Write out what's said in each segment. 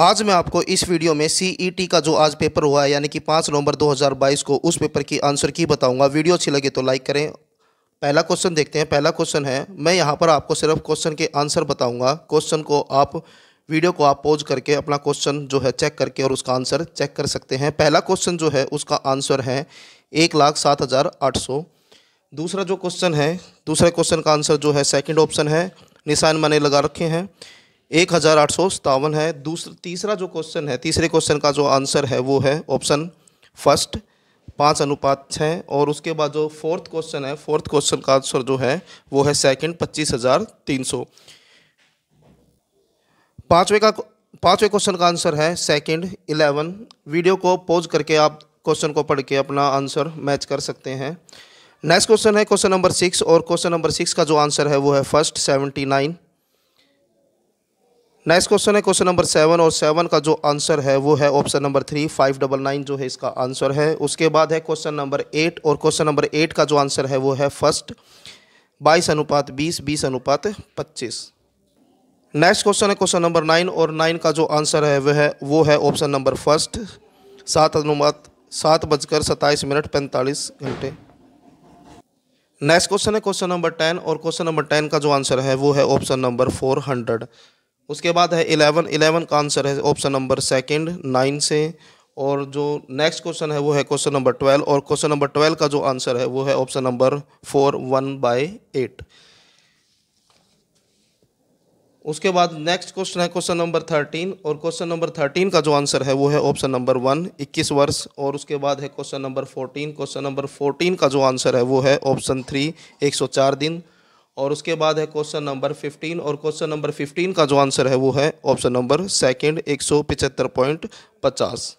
आज मैं आपको इस वीडियो में सीईटी e का जो आज पेपर हुआ है यानी कि पाँच नवंबर 2022 को उस पेपर की आंसर की बताऊंगा वीडियो अच्छी लगे तो लाइक करें पहला क्वेश्चन देखते हैं पहला क्वेश्चन है मैं यहाँ पर आपको सिर्फ क्वेश्चन के आंसर बताऊंगा क्वेश्चन को आप वीडियो को आप पॉज करके अपना क्वेश्चन जो है चेक करके और उसका आंसर चेक कर सकते हैं पहला क्वेश्चन जो है उसका आंसर है एक लाख सात हज़ार आठ सौ दूसरा जो क्वेश्चन है दूसरे क्वेश्चन का आंसर जो है सेकेंड ऑप्शन है निशान मैंने लगा रखे हैं एक हज़ार आठ सौ सतावन है दूसरा तीसरा जो क्वेश्चन है तीसरे क्वेश्चन का जो आंसर है वो है ऑप्शन फर्स्ट पाँच अनुपात छः और उसके बाद जो फोर्थ क्वेश्चन है फोर्थ क्वेश्चन का आंसर जो है वो है सेकंड पच्चीस हज़ार तीन सौ पाँचवें का पाँचवें क्वेश्चन का आंसर है सेकंड इलेवन वीडियो को पॉज करके आप क्वेश्चन को पढ़ के अपना आंसर मैच कर सकते हैं नेक्स्ट क्वेश्चन है क्वेश्चन नंबर सिक्स और क्वेश्चन नंबर सिक्स का जो आंसर है वो है first seventy nine next question है क्वेश्चन नंबर सेवन और सेवन का जो आंसर है वो है option number three five double nine जो है इसका आंसर है उसके बाद है क्वेश्चन नंबर एट और क्वेश्चन नंबर एट का जो आंसर है वो है फर्स्ट बाईस अनुपात बीस बीस अनुपात पच्चीस नेक्स्ट क्वेश्चन है क्वेश्चन नंबर नाइन और नाइन का जो आंसर है वह है वो है ऑप्शन नंबर फर्स्ट सात अनुपात सात बजकर सत्ताईस मिनट पैंतालीस घंटे नेक्स्ट क्वेश्चन है क्वेश्चन नंबर टेन और क्वेश्चन नंबर टेन का जो आंसर है वो है ऑप्शन नंबर फोर हंड्रेड उसके बाद है इलेवन इलेवन का आंसर है ऑप्शन नंबर सेकंड नाइन से और जो नेक्स्ट क्वेश्चन है वो है क्वेश्चन नंबर ट्वेल्व और क्वेश्चन नंबर ट्वेल्व का जो आंसर है वो है option number four one by eight उसके बाद नेक्स्ट क्वेश्चन है क्वेश्चन नंबर थर्टीन और क्वेश्चन नंबर थर्टीन का जो आंसर है वो है ऑप्शन नंबर वन इक्कीस वर्ष और उसके बाद है question number fourteen question number fourteen का जो आंसर है वो है ऑप्शन थ्री एक सौ चार दिन और उसके बाद है क्वेश्चन नंबर फिफ्टीन और क्वेश्चन नंबर फिफ्टीन का जो आंसर है वो है ऑप्शन नंबर सेकंड एक सौ पिचहत्तर पॉइंट पचास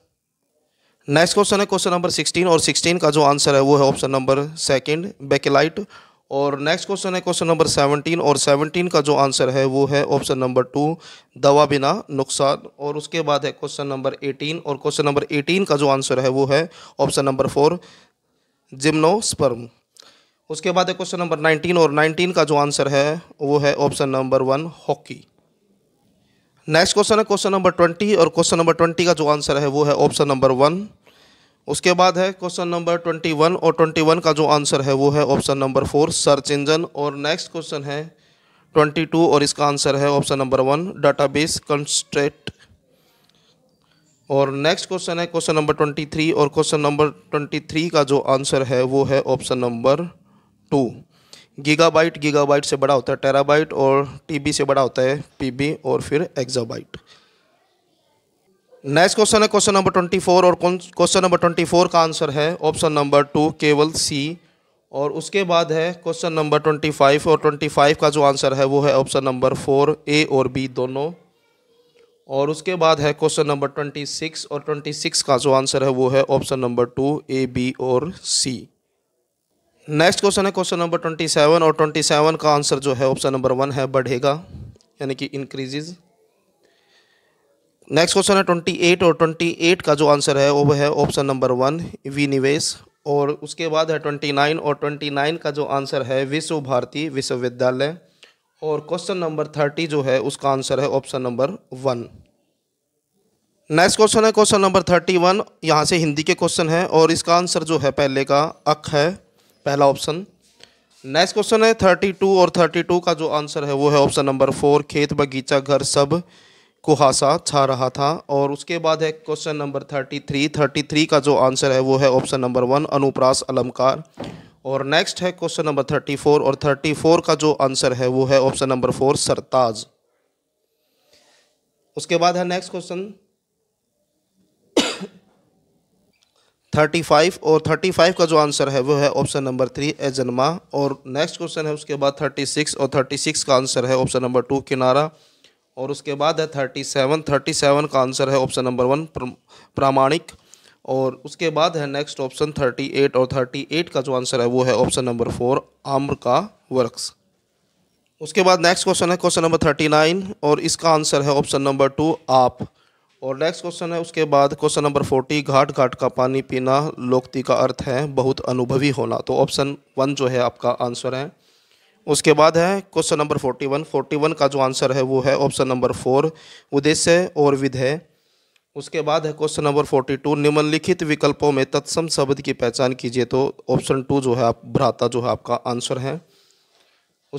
नेक्स्ट क्वेश्चन है क्वेश्चन नंबर सिक्सटीन और सिक्सटीन का जो आंसर है वो है ऑप्शन नंबर सेकंड बेकेलाइट और नेक्स्ट क्वेश्चन है क्वेश्चन नंबर सेवनटीन और सेवनटीन का जो आंसर है वो है ऑप्शन नंबर टू दवा बिना नुकसान और उसके बाद है क्वेश्चन नंबर एटीन और क्वेश्चन नंबर एटीन का जो आंसर है वो है ऑप्शन नंबर फोर जिम्नोस्पर्म उसके बाद है क्वेश्चन नंबर नाइनटीन और नाइनटीन का जो आंसर है वो है option number one hockey next question है क्वेश्चन नंबर ट्वेंटी और क्वेश्चन नंबर ट्वेंटी का जो आंसर है वो है ऑप्शन नंबर वन उसके बाद है क्वेश्चन नंबर ट्वेंटी वन और ट्वेंटी वन का जो आंसर है वो है option number four search engine और नेक्स्ट क्वेश्चन है ट्वेंटी टू और इसका आंसर है option number one base concentrate और नेक्स्ट क्वेश्चन है क्वेश्चन नंबर ट्वेंटी थ्री और क्वेश्चन नंबर ट्वेंटी थ्री का जो आंसर है वो है option number two gigabyte gigabyte से बड़ा होता है टेराबाइट और टीबी से बड़ा होता है पीबी और फिर एक्जाबाइट नेक्स्ट क्वेश्चन है क्वेश्चन नंबर ट्वेंटी फोर और क्वेश्चन नंबर ट्वेंटी फोर का आंसर है ऑप्शन नंबर टू केवल सी और उसके बाद है क्वेश्चन नंबर ट्वेंटी फाइव और ट्वेंटी फाइव का जो आंसर है वो है ऑप्शन नंबर फोर ए और बी दोनों और उसके बाद है क्वेश्चन नंबर ट्वेंटी सिक्स और ट्वेंटी सिक्स का जो आंसर है वो है option number two A B और सी नेक्स्ट क्वेश्चन है क्वेश्चन नंबर ट्वेंटी सेवन और ट्वेंटी सेवन का आंसर जो है ऑप्शन नंबर वन है बढ़ेगा यानी कि इंक्रीजेज नेक्स्ट क्वेश्चन है ट्वेंटी एट और ट्वेंटी एट का जो आंसर है वो है ऑप्शन नंबर वन विनिवेश और उसके बाद है ट्वेंटी नाइन और ट्वेंटी नाइन का जो आंसर है विश्व भारती विश्वविद्यालय और क्वेश्चन नंबर थर्टी जो है उसका आंसर है option number one next question है क्वेश्चन नंबर थर्टी वन यहाँ से हिंदी के क्वेश्चन है और इसका आंसर जो है पहले का अक है पहला ऑप्शन नेक्स्ट क्वेश्चन है थर्टी टू और थर्टी टू का जो आंसर है वो है ऑप्शन नंबर फोर खेत बगीचा घर सब कुहासा छा रहा था और उसके बाद है question number thirty three thirty three का जो आंसर है वो है ऑप्शन नंबर वन अनुप्रास अलमकार और नेक्स्ट है क्वेश्चन नंबर थर्टी फोर और थर्टी फोर का जो आंसर है वो है ऑप्शन नंबर फोर सरताज उसके बाद है नेक्स्ट क्वेश्चन थर्टी फाइव और थर्टी फाइव का जो आंसर है वो है ऑप्शन नंबर थ्री जन्मा और नेक्स्ट क्वेश्चन है उसके बाद थर्टी सिक्स और थर्टी सिक्स का आंसर है ऑप्शन नंबर टू किनारा और उसके बाद है थर्टी सेवन थर्टी सेवन का आंसर है ऑप्शन नंबर वन प्रामाणिक और उसके बाद है नेक्स्ट ऑप्शन थर्टी एट और थर्टी एट का जो आंसर है वो है ऑप्शन नंबर फोर आम्र का वर्क्स उसके बाद नेक्स्ट क्वेश्चन है क्वेश्चन नंबर थर्टी नाइन और इसका आंसर है ऑप्शन नंबर टू आप और नेक्स्ट क्वेश्चन है उसके बाद क्वेश्चन नंबर फोर्टी घाट घाट का पानी पीना लोकती का अर्थ है बहुत अनुभवी होना तो ऑप्शन वन जो है आपका आंसर है उसके बाद है question number forty one forty one का जो आंसर है वो है ऑप्शन नंबर फोर उद्देश्य और है उसके बाद है क्वेश्चन नंबर फोर्टी टू निम्नलिखित विकल्पों में तत्सम शब्द की पहचान कीजिए तो ऑप्शन टू जो है आप भ्राता जो है आपका आंसर है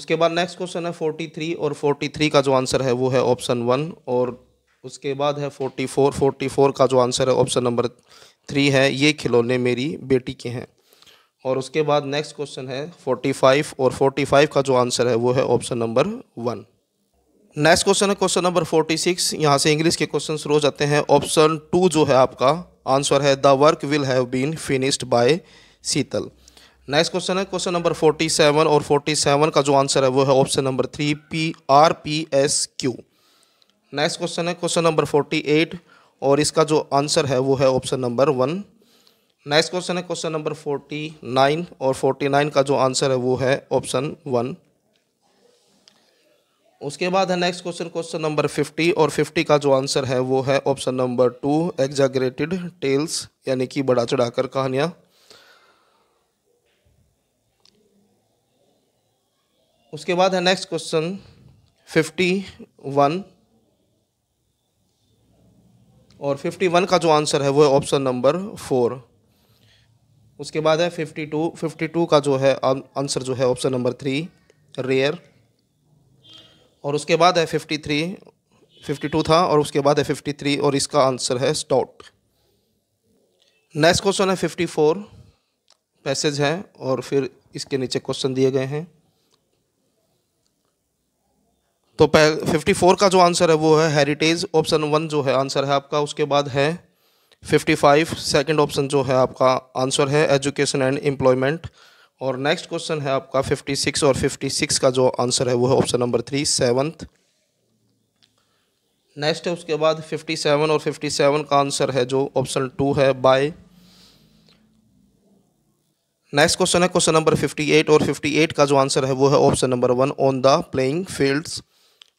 उसके बाद नेक्स्ट क्वेश्चन है फोर्टी थ्री और फोर्टी थ्री का जो आंसर है वो है ऑप्शन वन और उसके बाद है फोर्टी फोर फोर्टी फोर का जो आंसर है ऑप्शन नंबर थ्री है ये खिलौने मेरी बेटी के हैं और उसके बाद नेक्स्ट क्वेश्चन है फोर्टी फाइव और फोर्टी फाइव का जो आंसर है वो है option number one next question है क्वेश्चन नंबर फोर्टी सिक्स यहाँ से इंग्लिश के क्वेश्चन शुरू हो जाते हैं ऑप्शन टू जो है आपका आंसर है the work will have been finished by Sheetal next question है क्वेश्चन नंबर फोर्टी सेवन और फोर्टी सेवन का जो आंसर है वो है option number three P R P S Q next question है क्वेश्चन नंबर फोर्टी एट और इसका जो आंसर है वो है option number one next question है क्वेश्चन नंबर फोर्टी नाइन और फोर्टी नाइन का जो आंसर है वो है ऑप्शन वन उसके बाद है next question question number fifty और फिफ्टी का जो आंसर है वो है option number two exaggerated tales यानी कि बड़ा चढ़ाकर कहानियां उसके बाद है नेक्स्ट क्वेश्चन फिफ्टी वन और 51 का जो आंसर है वो ऑप्शन नंबर फोर उसके बाद है 52 52 का जो है आंसर जो है ऑप्शन नंबर थ्री रेयर और उसके बाद है 53 52 था और उसके बाद है 53 और इसका आंसर है स्टॉट नेक्स्ट क्वेश्चन है 54 पैसेज हैं और फिर इसके नीचे क्वेश्चन दिए गए हैं तो फिफ्टी फोर का जो आंसर है वो है हेरिटेज ऑप्शन वन जो है आंसर है आपका उसके बाद है फिफ्टी फाइव सेकेंड ऑप्शन जो है आपका आंसर है एजुकेशन एंड एम्प्लॉयमेंट और नेक्स्ट क्वेश्चन है आपका फिफ्टी सिक्स और फिफ्टी सिक्स का जो आंसर है वो है option number three seventh next है उसके बाद फिफ्टी सेवन और फिफ्टी सेवन का आंसर है जो ऑप्शन टू है बाय नेक्स्ट क्वेश्चन है क्वेश्चन नंबर फिफ्टी एट और फिफ्टी एट का जो आंसर है वो है option number one on the playing fields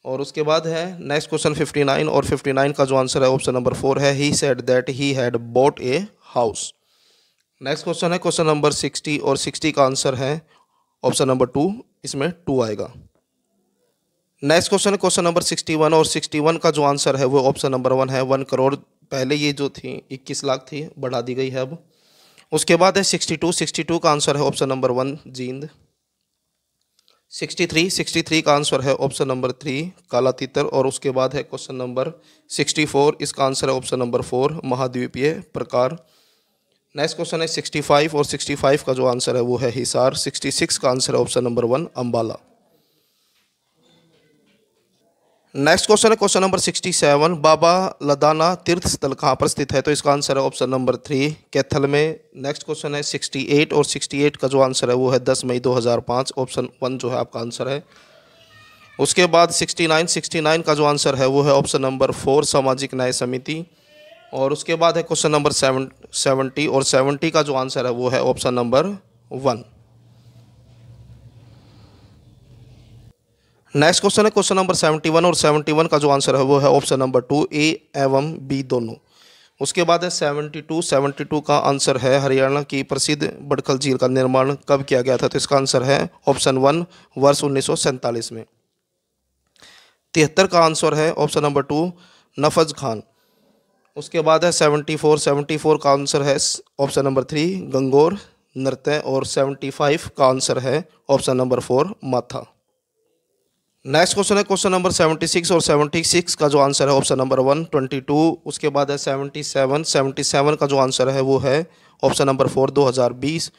और उसके बाद है नेक्स्ट क्वेश्चन 59 और 59 का जो आंसर है ऑप्शन नंबर फोर है he said that he had bought a house next question है क्वेश्चन नंबर 60 और 60 का आंसर है ऑप्शन नंबर टू इसमें टू आएगा नेक्स्ट क्वेश्चन है क्वेश्चन नंबर 61 और 61 का जो आंसर है वो ऑप्शन नंबर वन है वन करोड़ पहले ये जो थी इक्कीस लाख थी बढ़ा दी गई है अब उसके बाद है सिक्सटी टू का आंसर है option number one Jind sixty three sixty three का आंसर है ऑप्शन नंबर थ्री काला तीतर और उसके बाद है क्वेश्चन नंबर सिक्सटी फोर इसका आंसर है ऑप्शन नंबर फोर महाद्वीपीय प्रकार नेक्स्ट क्वेश्चन है सिक्सटी फाइव और सिक्सटी फाइव का जो आंसर है वो है हिसार सिक्सटी सिक्स का आंसर है option number one Ambala next question है question number sixty seven Baba Ladana तीर्थ स्थल कहाँ पर स्थित है तो इसका आंसर है ऑप्शन नंबर थ्री कैथल में नेक्स्ट क्वेश्चन है सिक्सटी एट और सिक्सटी एट का जो आंसर है वो है दस मई दो हज़ार पाँच ऑप्शन वन जो है आपका आंसर है उसके बाद सिक्सटी नाइन सिक्सटी नाइन का जो आंसर है वो है ऑप्शन नंबर फोर सामाजिक न्याय समिति और उसके बाद है क्वेश्चन नंबर सेवन सेवेंटी और सेवेंटी का जो आंसर है वो है option number one next question है क्वेश्चन नंबर सेवेंटी वन और सेवेंटी वन का जो आंसर है वो है ऑप्शन नंबर टू ए एवं बी दोनों उसके बाद है सेवेंटी टू सेवेंटी टू का आंसर है हरियाणा की प्रसिद्ध बड़खल झील का निर्माण कब किया गया था तो इसका आंसर है ऑप्शन वन वर्ष उन्नीस में तिहत्तर का आंसर है option number two Nafaz Khan उसके बाद है सेवेंटी फोर सेवेंटी फोर का आंसर है ऑप्शन नंबर थ्री गंगोर नृत्य और सेवेंटी फाइव का आंसर है ऑप्शन नंबर फोर माथा नेक्स्ट क्वेश्चन है क्वेश्चन नंबर सेवेंटी सिक्स और सेवेंटी सिक्स का जो आंसर है option number one twenty two उसके बाद है 77 सेवन सेवन का जो आंसर है वो है ऑप्शन नंबर फोर दो हज़ार बीस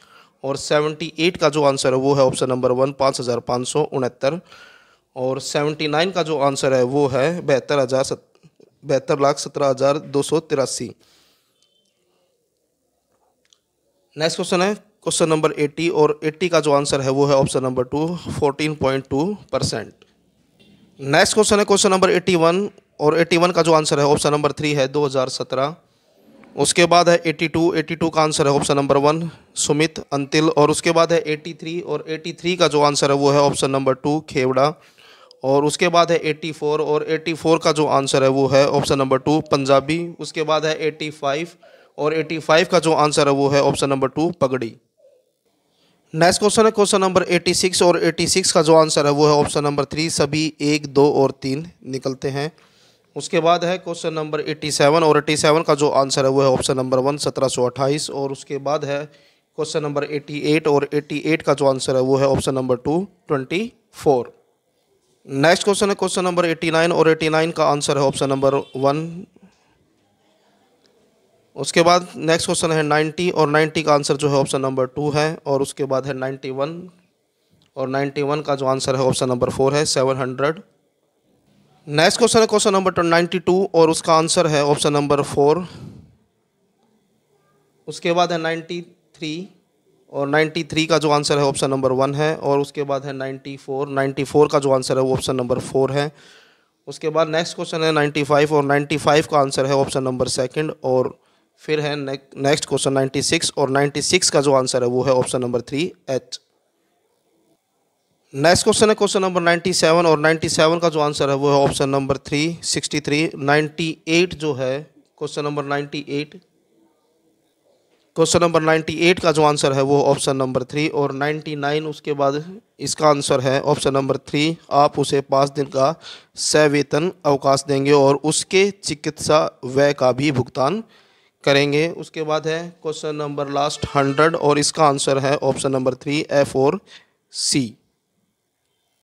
और 78 एट का जो आंसर है वो है ऑप्शन नंबर वन पाँच हज़ार पाँच सौ उनहत्तर और 79 नाइन का जो आंसर है वो है बहत्तर हज़ार बहत्तर लाख सत्रह हज़ार दो सौ तिरासी नेक्स्ट क्वेश्चन है क्वेश्चन नंबर एट्टी और एट्टी का जो आंसर है वो है option number two fourteen point two percent next question है क्वेश्चन नंबर एट्टी वन और 81 वन का जो आंसर है ऑप्शन नंबर थ्री है दो हज़ार सत्रह उसके बाद है 82 टू टू का आंसर है option number one Sumit Antil और उसके बाद है 83 थ्री और एट्टी थ्री का जो आंसर है वो है ऑप्शन नंबर टू खेवड़ा और उसके बाद है 84 और 84 का जो आंसर है वो है ऑप्शन नंबर टू पंजाबी उसके बाद है 85 और 85 का जो आंसर है वो है ऑप्शन नंबर टू पगड़ी नेक्स्ट क्वेश्चन है क्वेश्चन नंबर 86 और 86 का जो आंसर है वो है ऑप्शन नंबर थ्री सभी एक दो और तीन निकलते हैं उसके बाद है क्वेश्चन नंबर 87 और 87 का जो आंसर है वो है ऑप्शन नंबर वन सत्रह और उसके बाद है क्वेश्चन नंबर 88 और 88 का जो आंसर है वो है option number two twenty four next question है क्वेश्चन नंबर 89 और 89 का आंसर है ऑप्शन नंबर वन उसके बाद नेक्स्ट क्वेश्चन है नाइन्टी और नाइन्टी का आंसर जो है ऑप्शन नंबर टू है और उसके बाद है नाइन्टी वन और नाइन्टी वन का जो आंसर है ऑप्शन नंबर फोर है सेवन हंड्रेड नेक्स्ट क्वेश्चन है क्वेश्चन नंबर नाइन्टी टू और उसका आंसर है ऑप्शन नंबर फोर उसके बाद है नाइन्टी थ्री और नाइन्टी थ्री का जो आंसर है ऑप्शन नंबर वन है और उसके बाद है नाइन्टी फोर नाइन्टी फोर का जो आंसर है वो ऑप्शन नंबर फोर है उसके बाद नेक्स्ट क्वेश्चन है नाइन्टी फाइव और नाइन्टी फाइव का आंसर है ऑप्शन नंबर सेकंड और फिर है नेक्स्ट क्वेश्चन 96 और 96 का जो आंसर है वो है option number three H next question है क्वेश्चन नंबर 97 और 97 का जो आंसर है वो है option number three sixty three ninety eight जो है क्वेश्चन नंबर 98 क्वेश्चन नंबर 98 का जो आंसर है वो ऑप्शन नंबर थ्री और 99 उसके बाद इसका आंसर है ऑप्शन नंबर थ्री आप उसे पाँच दिन का सवेतन अवकाश देंगे और उसके चिकित्सा व्यय का भी भुगतान करेंगे उसके बाद है क्वेश्चन नंबर लास्ट हंड्रेड और इसका आंसर है option number three A four C